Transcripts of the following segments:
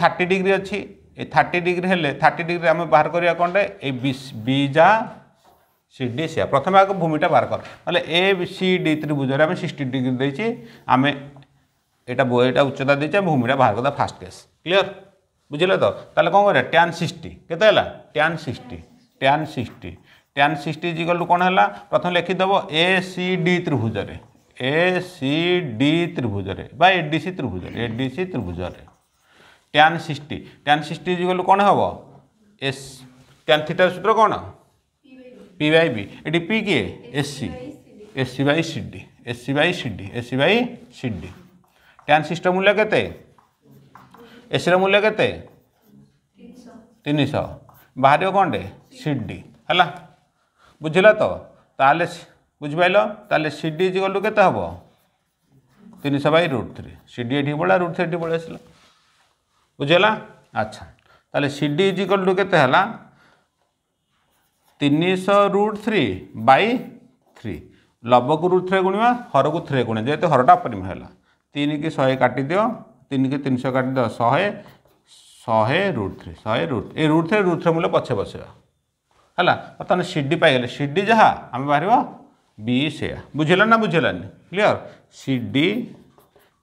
thirty degree অছি এই thirty degree হলে থার্টি ডিগ্রি আমি বাহার করা কোনটা এই বিজা সিডি সিয়া প্রথমে আগে ভূমিটা বাহার কর তাহলে এ সি ডি ত্রিভুজরে আমি সিক্সটি ডিগ্রি দিয়েছি আমি এটা এটা উচ্চতা দিয়েছি আমি ভূমিটা বাহার করতে ফার্স্ট কেস ক্লিয়ার বুঝলে তো তাহলে কম করে ট্যান সিক্সটি কেতে হল tan sixty tan sixty tan sixty equal to কোণ হল প্রথমে লিখিদেব এ সি ডি ত্রিভুজরে এ সি ডি ত্রিভুজরে বা এডিসি ত্রিভুজরে এডিসি ত্রিভুজরে tan sixty tan sixty equal କ'ଣ ହେବ এস ট্যান থিটার সূত্র କ'ଣ পি বাই বি এটি পি কিଏ S C S C by C D S C by C D S C by C D tan সিক্সটার মূল্য কেতে এসির মূল্য কেতে তিনশ বাহারিব কোণটে সি ডি হল বুঝিল তো তাহলে বুঝিপাইল তাহলে সি ডি ইজিকাল টু কেতে হব তিনশ by root three C D এটি পড়া রুট থ্রি এটি পড়ে আসলা বুঝিগলা আচ্ছা তাহলে সিডি ইজিকল টু কেতে হল তিনশহ রুট থ্রি বাই থ্রি লবকু রুট থ্রি গুণবা হরকু থ্রি গুণে যেহেতু হরটা অপরিম হল তিন কি শহে কাটি দিও তিন কি তিনশহ কাটি দিও শহে শহে রুট থ্রি শহে রুট এই রুট থ্রি রুট থ্রি মূল্য পছে বসেবা ହେଲା ବର୍ତ୍ତମାନ ସି ଡି ପାଇଗଲେ ସି ଡି ଯାହା ଆମେ ବାହାରିବ ବି ସେୟା ବୁଝିଲା ନା ବୁଝିଲାନି clear C D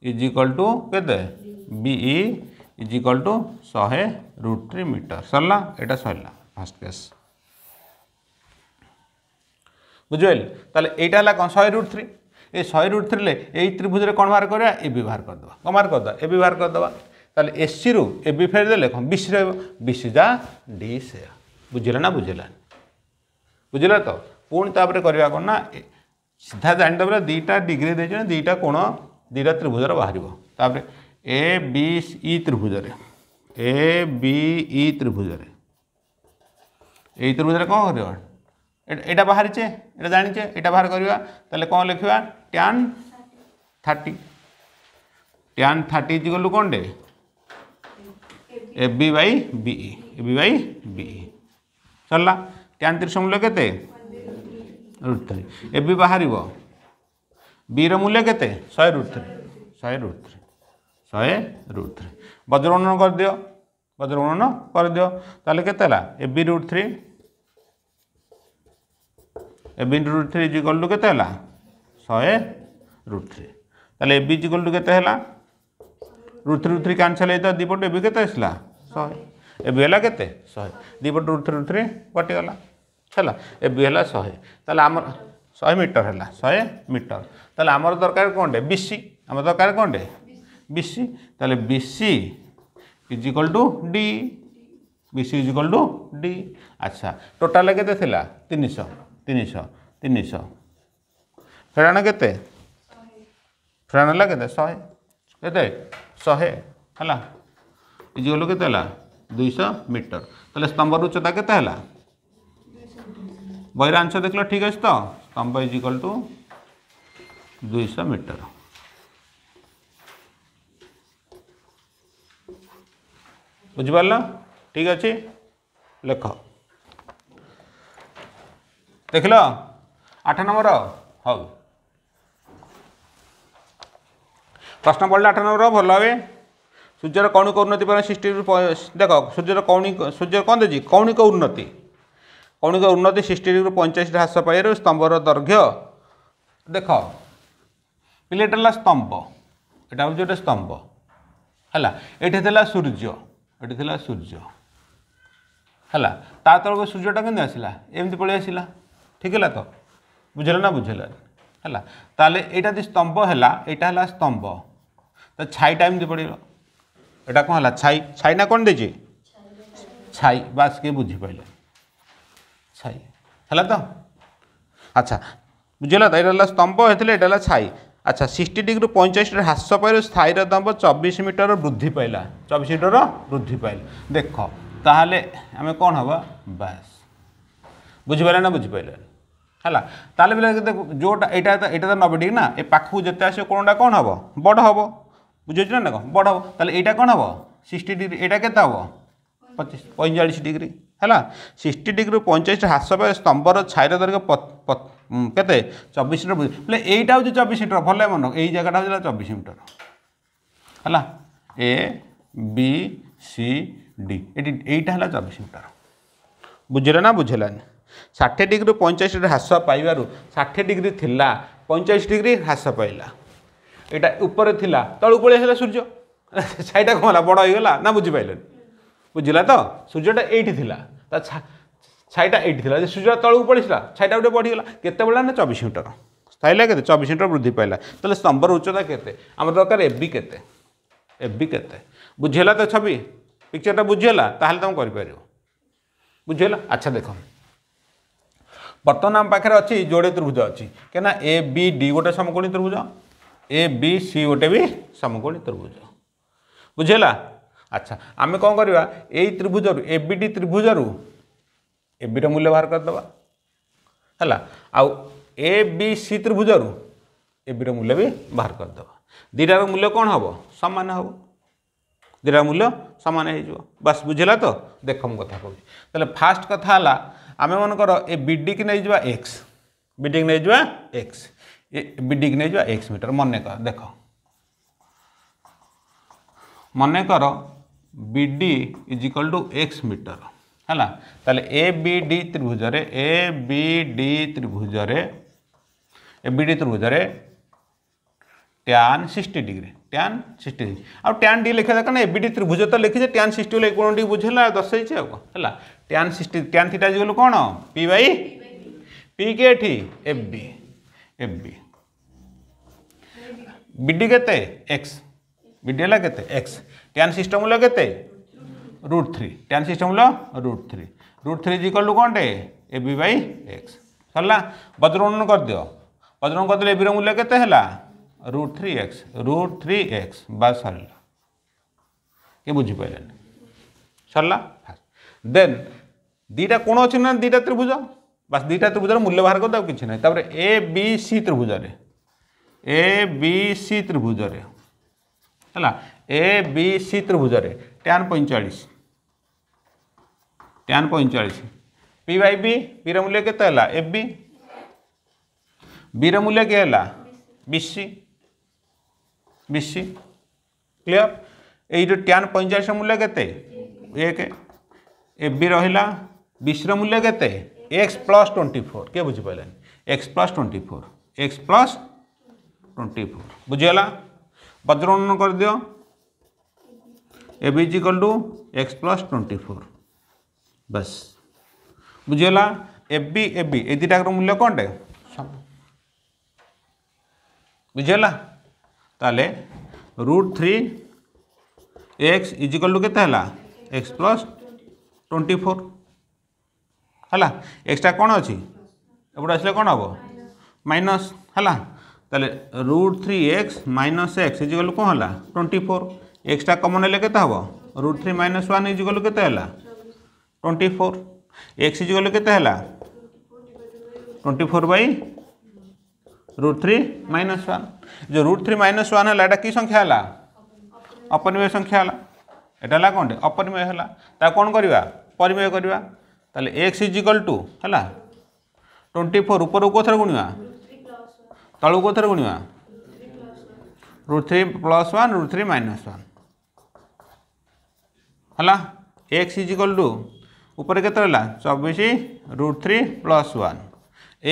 is equal to କେତେ ବି ইজ ইকাল টু শহে রুট থ্রি মিটর সরলা এটা সরলা ফার্স্ট কেস বুঝিপারি তাহলে এইটা হল কম শহে রুট থ্রি এই শহে রুট থ্রিলে এই ত্রিভুজরে কম বাহার করা এ বি বাহার করেদেবা কম বাহার করেদেবা এ বি বাহার করেদেবা তাহলে এসি রু এ বি ফেরি দেলে কম বিসি রহব বিসি যা ডি সে বুঝলে না বুঝলে বুঝলে তো পুঁ তাপরে করা কোণ না সিধা জাঁদেবে দুইটা ডিগ্রি দিয়েছেন দুইটা কোণ দুইটা ত্রিভুজর বাহার তাপরে A B E ত্রিভুজরে A B E ত্রিভুজরে এই ত্রিভুজরে কম করা এটা বাহারিছে এটা জাঁচে এটা বাহার করা তাহলে কম লেখা tan thirty tan thirty equal কোণটে A B by BE A B by BE সরলা ট্যান ত্রিশ মূল্য কেতে রুট থ্রি এ বি বাহার বির মূল্য কেতে শহে রুট থ্রি শহে রুট থ্রি ଶହେ ରୁଟ୍ ଥ୍ରୀ ବଜ୍ରଗଣନ କରିଦିଅ ବଜ୍ରଗଣନ କରିଦିଅ ତାହେଲେ କେତେ ହେଲା A B root three A B root three equal to କେତେ ହେଲା ଶହେ ରୁଟ୍ ଥ୍ରୀ ତାହେଲେ ଏ ବି ଇଜିକଲ୍ ଟୁ କେତେ ହେଲା root three root three cancel ହେଇଥିଲା ଦୁଇ ପଟୁ ଏ ବି କେତେ ଆସିଲା ଶହେ ଏ ବି ହେଲା କେତେ ଶହେ ଦୁଇ ପଟୁ ରୁଟ୍ ଥ୍ରୀ ରୁଟ୍ ଥ୍ରୀ କଟିଗଲା ହେଲା ଏ ବି ହେଲା ଶହେ ତାହେଲେ ଆମର ଶହେ ମିଟର ହେଲା ଶହେ ମିଟର ତାହେଲେ ଆମର ଦରକାର କ'ଣଟେ ବିସି ଆମର ଦରକାର କ'ଣଟେ বিসি তাহলে BC is equal to D BC is equal to D আচ্ছা টোটাল কেতে লা তিনশ তিনশ তিনশ ফেরাণ কেতে ফেরাণ হল কেতে শহে কেতে শহে হল ইজ টু কেতে হল দুইশ মিটর তাহলে স্তম্ভর উচ্চতা কেতে হল বইরা আনসার দেখল ঠিক আছে তো স্তম্ভ ইজ ইকল টু দুইশ মিটর ବୁଝିପାରିଲ ଠିକ୍ ଅଛି ଲେଖ ଦେଖିଲ ଆଠ ନମ୍ବର ହଉ ପ୍ରଶ୍ନ ପଡ଼ିଲା ଆଠ ନମ୍ବର ଭଲ ଭାବେ ସୂର୍ଯ୍ୟର କୌଣିକ ଉନ୍ନତି ପାଇଁ ସୃଷ୍ଟିରୁ ଦେଖ ସୂର୍ଯ୍ୟର କୌଣିକ ସୂର୍ଯ୍ୟ କ'ଣ ଦେଇଛି କୌଣିକ ଉନ୍ନତି କୌଣିକ ଉନ୍ନତି ସିକ୍ସଟି ଡିଗ୍ରୀ ପଇଁଚାଳିଶ ହ୍ରାସ ପାଇବାରୁ ସ୍ତମ୍ଭର ଦୈର୍ଘ୍ୟ ଦେଖ ପିଲେଟା ହେଲା ସ୍ତମ୍ଭ ଏଇଟା ହେଉଛି ଗୋଟେ ସ୍ତମ୍ଭ ହେଲା ଏଠି ଥିଲା ସୂର୍ଯ୍ୟ ଏଠି ଥିଲା ସୂର୍ଯ୍ୟ ହେଲା ତା ତଳକୁ ସୂର୍ଯ୍ୟଟା କେମିତି ଆସିଲା ଏମିତି ପଳେଇ ଆସିଲା ଠିକ୍ ହେଲା ତ ବୁଝିଲ ନା ବୁଝିଲାନି ହେଲା ତାହେଲେ ଏଇଟା ଯଦି ସ୍ତମ୍ଭ ହେଲା ଏଇଟା ହେଲା ସ୍ତମ୍ଭ ତ ଛାଇଟା ଏମିତି ପଡ଼ିବ ଏଇଟା କ'ଣ ହେଲା ଛାଇ ଛାଇ ନା କ'ଣ ଦେଇଛି ଛାଇ ବାସ୍ କିଏ ବୁଝିପାରିଲେ ଛାଇ ହେଲା ତ ଆଚ୍ଛା ବୁଝିଲା ତ ଏଇଟା ହେଲା ସ୍ତମ୍ଭ ହେଇଥିଲେ ଏଇଟା ହେଲା ଛାଇ আচ্ছা সিক্সটি ডিগ্রি পঞ্চাশটা হ্রাস পাইল স্থায়ীর দম্ব চবিশ মিটর বৃদ্ধি পাইলা চবিশ মিটর বৃদ্ধি পাইল দেখ তাহলে আমি কণ হবা বাস বুঝিপারে না বুঝিপারে ହେଲା ତାହେଲେ ପିଲା ଯେଉଁଟା ଏଇଟା ଏଇଟା ତ ନବେ ଡିଗ୍ରୀ ନା ଏ ପାଖକୁ ଯେତେ ଆସିବ କୋଣଟା କ'ଣ ହେବ ବଡ଼ ହେବ ବୁଝୁଛି ନା କ'ଣ ବଡ଼ ହେବ ତାହେଲେ ଏଇଟା କ'ଣ ହେବ ସିକ୍ସଟି ଡିଗ୍ରୀ ଏଇଟା କେତେ ହେବ ପଚିଶ ପଇଁଚାଳିଶ ଡିଗ୍ରୀ ହେଲା ସିକ୍ସଟି ଡିଗ୍ରୀରୁ ପଇଁଚାଳିଶ ହ୍ରାସ ପାଇ ସ୍ତମ୍ଭର ଛାଇର ଦୈର୍ଘ୍ୟ କେତେ ଚବିଶ ମିଟର ବୋଲେ ଏଇଟା ହେଉଛି ଚବିଶ ମିଟର ଭଲ ମନ ଏଇ ଜାଗାଟା ହେଉଛି ଚବିଶ ମିଟର ହେଲା ଏ ବି ସି ଡି ଏଠି ଏଇଟା ହେଲା ଚବିଶ ମିଟର ବୁଝିଲେ ନା ବୁଝିଲାନି ଷାଠିଏ ଡିଗ୍ରୀରୁ ପଇଁଚାଳିଶ ହ୍ରାସ ପାଇବାରୁ ଷାଠିଏ ଡିଗ୍ରୀ ଥିଲା ପଇଁଚାଳିଶ ଡିଗ୍ରୀ ହ୍ରାସ ପାଇଲା ଏଇଟା ଉପରେ ଥିଲା ତଳୁ ପଳେଇ ଆସିଲା ସୂର୍ଯ୍ୟ ଛାଇଟା କ'ଣ ହେଲା ବଡ଼ ହେଇଗଲା ନା ବୁଝିପାରିଲେନି বুঝলা তো সূর্যটা এইটি লা তা ছাইটা এইটি লা যে সূর্য তলকু পড়েছিলা ছাইটা গোটে বড়িগলা কেতবেলা না চবিশ মিটর স্থিলা কেতে চবিশ মিটর বৃদ্ধি পাইলা তাহলে স্তম্ভর উচ্চতা কেতে আমার দরকার এবি কেতে এবি কেতে বুঝিলা তো ছবি পিকচরটা বুঝিলা তাহলে তুমি করিপার বুঝিলা আচ্ছা দেখ বর্তমান আম পাখে অছি যোড়ে ত্রিভুজ অছি কেনা এ বি ডি গোটে সমকোণী ত্রিভুজ ए बी सी गोटे भी समकोणी त्रिभुज बुझेगा আচ্ছা আমি কম করা এই ত্রিভুজর এবিডি ত্রিভুজর এবির মূল্য বাহার করেদেবা হল এ বি সি ত্রিভুজর এবির মূল্য বি বাহার করেদেবা দুইটার মূল্য কম হব সমান হব দুইটার মূল্য সমান হয়ে যাব বাস বুঝলা তো দেখ মু কথা কবি তাহলে ফার্স্ট কথা হল আমি মনকর এ বিডি কি নিয়ে যা এক্স বিডি কি নিয়ে যা এক্স বিডি কি নিয়ে যা এক্স মিটার মনে কর দেখ মনে কর BD is equal to X metre ହେଲା ତାହେଲେ ଏ ବି ଡି ତ୍ରିଭୁଜରେ ଏ ବି ଡି ତ୍ରିଭୁଜରେ ଏ ବି ଡି ତ୍ରିଭୁଜରେ tan sixty degree tan sixty degree ଆଉ ଟ୍ୟାନ୍ ଡି ଲେଖା ଦରକାର ନା ଏ ବି ଡି ତ୍ରିଭୁଜ ତ ଲେଖିଛେ ଟ୍ୟାନ୍ ସିକ୍ସଟି ବୋଲେ କୋଣ ଡିଗ୍ରୀ ବୁଝେଇଲା ଦର୍ଶାଇଛି ଆଉ କ'ଣ ହେଲା ଟ୍ୟାନ୍ ସିକ୍ସଟି ଟ୍ୟାନ୍ ଥିଟା ଯିବଲୁ କ'ଣ ପି ବାଇ ପି କି ଏଠି F B F B BD କେତେ ଏକ୍ସ ବିଡି ହେଲା କେତେ ଏକ୍ସ ট্যান সিস্টম মূল্য কেতে রুট থ্রি ট্যান সিস্টম মূল্য root three root three is equal to কোনটে এ বি বাই এক্স সরলা বজ্রণন করদিও বজ্রণন করদেলে এবির মূল্য কেতে হল root three X root three X বা সরলা কে বুঝিপারেন সরলা ফার্স্ট দেন দুইটা কোণ অছে না দুইটা ত্রিভুজ বাস দুইটা ত্রিভুজের মূল্য বাহার করে তাও কিছু নাই তাপরে এ বি সি ত্রিভুজরে এ বি সি ত্রিভুজরে ହେଲା ए बी सी त्रिभुज टैन पैंचाश टैन पैंचाश पी वाई बी पी रूल्य के बीर मूल्य के बीसी बीसी जो ये टैन पैंचाश मूल्य के एक एफ बी रहा बीसी मूल्य के एक्स प्लस ट्वेंटी फोर किए बुझिपारानी X plus twenty four X plus twenty four बुझीगला कर दि A B to X plus twenty four बस बुझेगा ए बी ए दुटाकर मूल्य टे बुझेगा ताल root three X equal to के एक्स प्लस ट्वेंटी फोर है एक्सटा कौन अच्छी एपट आस कौन हम माइनस है root three X minus X equal to कौन है ट्वेंटी फोर एक्सट्रा कमन के हे रुट थ्री माइनस वाने इजिकल के ट्वेंटी फोर एक्स इजिकल के twenty four by root three minus one जो रुट थ्री माइनस वाने कि संख्या है अपरिमेय संख्या यहाँ कौन अपरिमेय है कौन करवा परिमेय करवा तेल एक्स इजिकल टू है ट्वेंटी फोर ऊपर को गुणवा तलू को गुणवा रुट थ्री प्लस वा रुट थ्री माइनस वा ହେଲା ଏକ୍ସ ଇଜିକାଲ ଟୁ ଉପରେ କେତେ ରହିଲା ଚବିଶ root three plus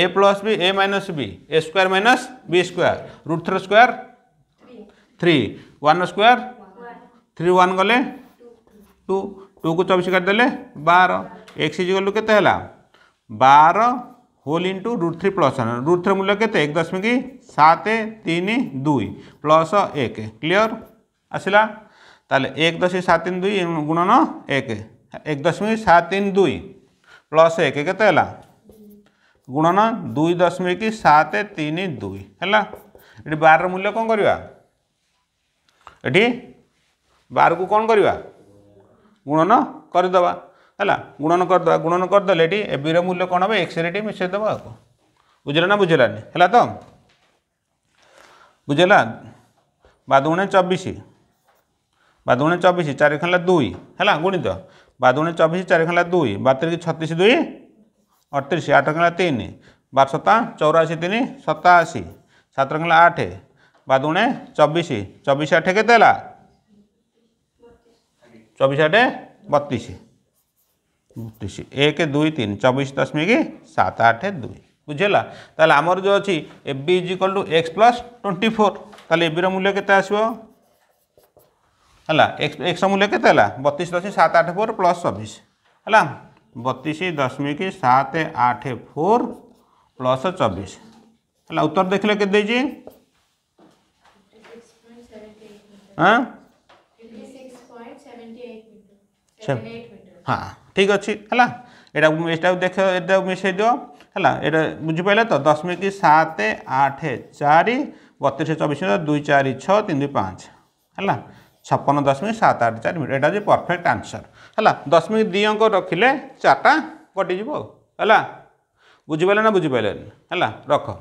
A plus B A minus B A square minus B square root three square three one square three one गले two two को चौबीस काटदे बार एक्स इजिकल टू के बार whole into root three plus one root three मूल्य के एक दशमिक सात तीन दुई प्लस एक क्लीयर आसला তাহলে এক দশে সাত তিন দুই গুণন এক এক দশমিক সাত তিন দুই প্লস এক কেতে হল গুণন দুই দশমিক সাত তিন দুই হল এটি বারর মূল্য কম করা এটি বারকু কম করা গুণন করেদেবা হল গুণন করেদেবা গুণন করেদেলে এটি এবির মূল্য কম হবে এক্সরে এটি মিশাই দেবা বুঝলে না বুঝলানি হল তো বুঝলা বাদ গুণে চব্বিশ বা দুগুণে চবিশ চারি খেলা দুই হ্যাঁ গুণিত বা দুগুণে চবিশ চারি খেলা দুই বা তিরিশ ছত্রিশ দুই ଅଠତିରିଶ ଆଠ କିଣା ତିନି ବାର ସତା ଚଉରାଅଶୀ ତିନି ସତାଅଶୀ ସାତର କିଣା ଆଠ ବା ଦୁଣେ ଚବିଶ ଚବିଶ ଆଠ କେତେ ହେଲା ଚବିଶ ଆଠ ବତିଶ ବତିଶ ଏକ ଦୁଇ ତିନି ଚବିଶ ଦଶମିକ ସାତ ଆଠ ଦୁଇ ବୁଝିହେଲା ତାହେଲେ ଆମର ଯେଉଁ ଅଛି A B equal to X plus twenty four ତାହେଲେ ଏବିର ମୂଲ୍ୟ କେତେ ଆସିବ ହେଲା ଏକ୍ସ ମୂଲ୍ୟ କେତେ ହେଲା ବତିଶ ଦଶମିକ ସାତ ଆଠ ଫୋର୍ ପ୍ଲସ୍ ଚବିଶ ହେଲା ବତିଶ ଦଶମିକ ସାତ ଆଠ ଫୋର୍ ପ୍ଲସ୍ ଚବିଶ ହେଲା ଉତ୍ତର ଦେଖିଲେ କେତେ ଦେଇଛି ହଁ ହଁ ଠିକ୍ ଅଛି ହେଲା ଏଇଟା ଏଇଟାକୁ ଦେଖ ଏଇଟାକୁ ମିଶାଇ ଦିଅ ହେଲା ଏଇଟା ବୁଝିପାରିଲ ତ ଦଶମିକ ସାତ ଆଠ ଚାରି ବତିଶ ଚବିଶ ଦୁଇ ଚାରି ଛଅ ତିନି ଦୁଇ ପାଞ୍ଚ ହେଲା ଛପନ ଦଶମିକ ସାତ ଆଠ ଚାରି ମିଟର ଏଇଟା ହେଉଛି ପରଫେକ୍ଟ ଆନ୍ସର୍ ହେଲା ଦଶମିକ ଦୁଇ ଅଙ୍କ ରଖିଲେ ଚାରିଟା କଟିଯିବ ଆଉ ହେଲା ବୁଝିପାରିଲେ ନା ବୁଝିପାରିଲେନି ହେଲା ରଖ